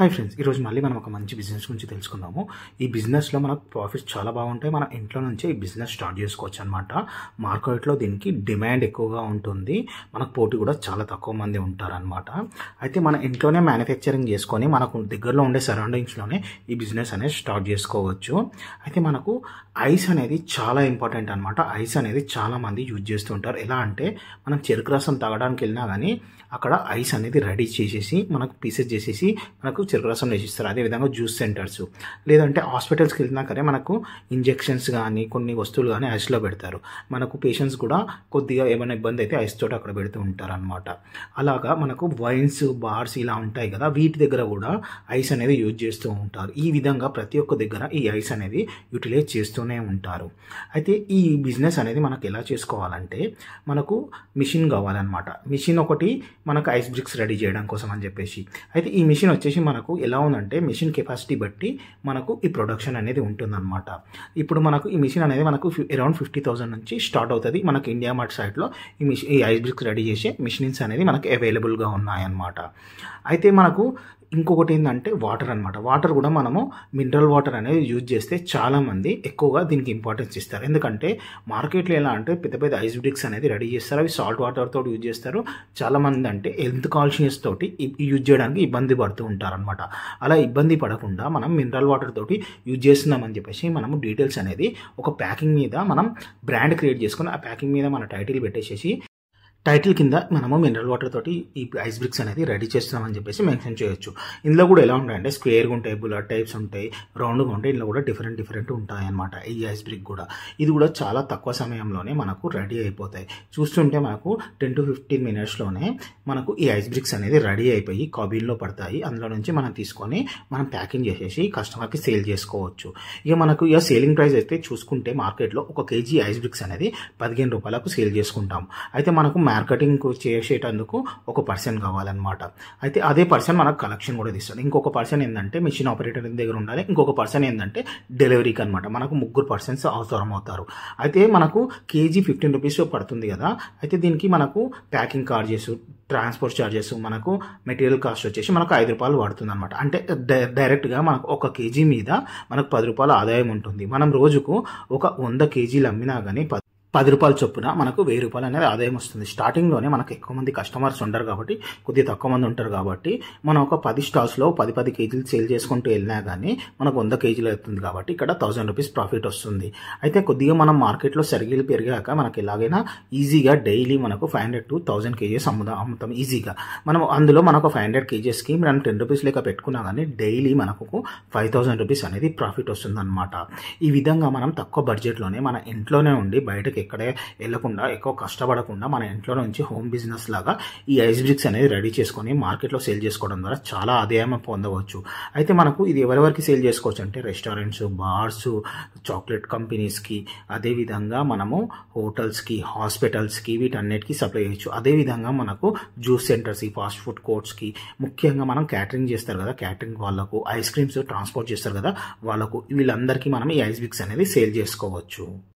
hi friends ఈరోజు మళ్ళీ మనం ఒక మంచి బిజినెస్ గురించి తెలుసుకుందాము ఈ బిజినెస్లో మనకు ప్రాఫిట్స్ చాలా బాగుంటాయి మనం ఇంట్లో నుంచే ఈ బిజినెస్ స్టార్ట్ చేసుకోవచ్చు అనమాట మార్కెట్లో దీనికి డిమాండ్ ఎక్కువగా ఉంటుంది మనకు పోటీ కూడా చాలా తక్కువ మంది ఉంటారనమాట అయితే మన ఇంట్లోనే మ్యానుఫ్యాక్చరింగ్ చేసుకొని మనకు దగ్గరలో ఉండే సరౌండింగ్స్లోనే ఈ బిజినెస్ అనేది స్టార్ట్ చేసుకోవచ్చు అయితే మనకు ఐస్ అనేది చాలా ఇంపార్టెంట్ అనమాట ఐస్ అనేది చాలామంది యూజ్ చేస్తుంటారు ఎలా అంటే మనం చెరుకు రసం తాగడానికి వెళ్ళినా కానీ అక్కడ ఐస్ అనేది రెడీ చేసేసి మనకు పీసెస్ చేసేసి మనకు రసం వేసిస్తారు అదేవిధంగా జ్యూస్ సెంటర్స్ లేదంటే హాస్పిటల్స్కి వెళ్తున్నా కానీ మనకు ఇంజెక్షన్స్ కానీ కొన్ని వస్తువులు కానీ ఐస్లో పెడతారు మనకు పేషెంట్స్ కూడా కొద్దిగా ఏమైనా ఇబ్బంది అయితే ఐస్ తోటి అక్కడ పెడుతూ ఉంటారు అనమాట అలాగా మనకు వైన్స్ బార్స్ ఇలా ఉంటాయి కదా వీటి దగ్గర కూడా ఐస్ అనేది యూజ్ చేస్తూ ఉంటారు ఈ విధంగా ప్రతి ఒక్క దగ్గర ఈ ఐస్ అనేది యూటిలైజ్ చేస్తూనే ఉంటారు అయితే ఈ బిజినెస్ అనేది మనకు ఎలా చేసుకోవాలంటే మనకు మిషన్ కావాలన్నమాట మిషన్ ఒకటి మనకు ఐస్ బ్రిక్స్ రెడీ చేయడం కోసం అని చెప్పేసి అయితే ఈ మిషన్ వచ్చేసి మనకు ఎలా ఉందంటే మెషిన్ కెపాసిటీ బట్టి మనకు ఈ ప్రొడక్షన్ అనేది ఉంటుందన్నమాట ఇప్పుడు మనకు ఈ మిషన్ అనేది మనకు అరౌండ్ ఫిఫ్టీ థౌసండ్ నుంచి స్టార్ట్ అవుతుంది మనకు ఇండియా మార్ట్ సైట్లో ఈ మిషన్ ఈ ఐస్ బ్రిక్స్ రెడీ చేసే మిషన్స్ అనేది మనకు అవైలబుల్గా ఉన్నాయన్నమాట అయితే మనకు ఇంకొకటి ఏంటంటే వాటర్ అనమాట వాటర్ కూడా మనము మినరల్ వాటర్ అనేది యూజ్ చేస్తే చాలామంది ఎక్కువగా దీనికి ఇంపార్టెన్స్ ఇస్తారు ఎందుకంటే మార్కెట్లో ఎలా అంటే పెద్ద పెద్ద ఐస్బ్రిక్స్ అనేది రెడీ చేస్తారు అవి సాల్ట్ వాటర్తో యూజ్ చేస్తారు చాలామంది అంటే హెల్త్ కాన్షియస్ తోటి యూజ్ చేయడానికి ఇబ్బంది పడుతూ ఉంటారనమాట అలా ఇబ్బంది పడకుండా మనం మినరల్ వాటర్ తోటి యూజ్ చేస్తున్నామని చెప్పేసి మనము డీటెయిల్స్ అనేది ఒక ప్యాకింగ్ మీద మనం బ్రాండ్ క్రియేట్ చేసుకుని ఆ ప్యాకింగ్ మీద మన టైటిల్ పెట్టేసేసి టైటిల్ కింద మనము మినరల్ వాటర్ తోటి ఈ ఐస్ బ్రిక్స్ అనేది రెడీ చేస్తున్నామని చెప్పేసి మెన్షన్ చేయొచ్చు ఇందులో కూడా ఎలా ఉంటాయంటే స్క్వేర్గా ఉంటాయి బుల్లెట్ టైప్స్ ఉంటాయి రౌండ్గా ఉంటాయి ఇందులో కూడా డిఫరెంట్ డిఫరెంట్ ఉంటాయి అనమాట ఈ ఐస్ బ్రిక్ కూడా ఇది కూడా చాలా తక్కువ సమయంలోనే మనకు రెడీ అయిపోతాయి చూస్తుంటే మనకు టెన్ టు ఫిఫ్టీన్ మినిట్స్లోనే మనకు ఈ ఐస్ బ్రిక్స్ అనేది రెడీ అయిపోయి కాబీల్లో పడతాయి అందులో నుంచి మనం తీసుకొని మనం ప్యాకింగ్ చేసేసి కస్టమర్కి సేల్ చేసుకోవచ్చు ఇక మనకు ఇక సేలింగ్ ప్రైస్ అయితే చూసుకుంటే మార్కెట్లో ఒక కేజీ ఐస్ బ్రిక్స్ అనేది పదిహేను రూపాయలకు సేల్ చేసుకుంటాం అయితే మనకు మార్కెటింగ్ చేసేటందుకు ఒక పర్సన్ కావాలన్నమాట అయితే అదే పర్సన్ మనకు కలెక్షన్ కూడా తీస్తాడు ఇంకొక పర్సన్ ఏంటంటే మిషన్ ఆపరేటర్ దగ్గర ఉండాలి ఇంకొక పర్సన్ ఏంటంటే డెలివరీకి అనమాట మనకు ముగ్గురు పర్సన్స్ అవసరం అవుతారు అయితే మనకు కేజీ ఫిఫ్టీన్ రూపీస్ పడుతుంది కదా అయితే దీనికి మనకు ప్యాకింగ్ చార్జెస్ ట్రాన్స్పోర్ట్ చార్జెస్ మనకు మెటీరియల్ కాస్ట్ వచ్చేసి మనకు ఐదు రూపాయలు పడుతుంది అనమాట అంటే డైరెక్ట్గా మనకు ఒక కేజీ మీద మనకు పది రూపాయల ఆదాయం ఉంటుంది మనం రోజుకు ఒక వంద కేజీలు అమ్మినా కానీ పది రూపాయల చొప్పున మనకు వెయ్యి రూపాయలు అనేది ఆదాయం వస్తుంది స్టార్టింగ్లోనే మనకు ఎక్కువ మంది కస్టమర్స్ ఉండరు కాబట్టి కొద్దిగా తక్కువ మంది ఉంటారు కాబట్టి మనం ఒక పది స్టాల్స్లో పది పది కేజీలు సేల్ చేసుకుంటూ వెళ్ళినా కానీ మనకు వంద కేజీలు అవుతుంది కాబట్టి ఇక్కడ థౌసండ్ రూపీస్ ప్రాఫిట్ వస్తుంది అయితే కొద్దిగా మనం మార్కెట్లో సరిగిలు పెరిగాక మనకు ఎలాగైనా ఈజీగా డైలీ మనకు five hundred to thousand kgs అమ్ముదాం అమ్ముతాం ఈజీగా మనం అందులో మనకు ఫైవ్ హండ్రెడ్ కేజీస్కి మనం టెన్ రూపీస్ లేక పెట్టుకున్నా కానీ డైలీ మనకు ఫైవ్ థౌజండ్ రూపీస్ అనేది ప్రాఫిట్ వస్తుంది ఈ విధంగా మనం తక్కువ బడ్జెట్లోనే మన ఇంట్లోనే ఉండి బయటకి బయటకి ఎక్కడే వెళ్ళకుండా ఎక్కువ కష్టపడకుండా మన ఇంట్లో నుంచి హోమ్ బిజినెస్ లాగా ఈ ఐస్ బ్రిక్స్ అనేది రెడీ చేసుకొని మార్కెట్లో సేల్ చేసుకోవడం ద్వారా చాలా ఆదాయం పొందవచ్చు అయితే మనకు ఇది ఎవరెవరికి సేల్ చేసుకోవచ్చు అంటే రెస్టారెంట్స్ బార్స్ చాక్లెట్ కంపెనీస్కి అదేవిధంగా మనము హోటల్స్కి హాస్పిటల్స్కి వీటన్నిటికీ సప్లై చేయొచ్చు అదేవిధంగా మనకు జ్యూస్ సెంటర్స్ ఈ ఫాస్ట్ ఫుడ్ కోర్ట్స్కి ముఖ్యంగా మనం క్యాటరింగ్ చేస్తారు కదా క్యాటరింగ్ వాళ్ళకు ఐస్ క్రీమ్స్ ట్రాన్స్పోర్ట్ చేస్తారు కదా వాళ్ళకు వీళ్ళందరికీ మనం ఈ ఐస్ బిక్స్ అనేది సేల్ చేసుకోవచ్చు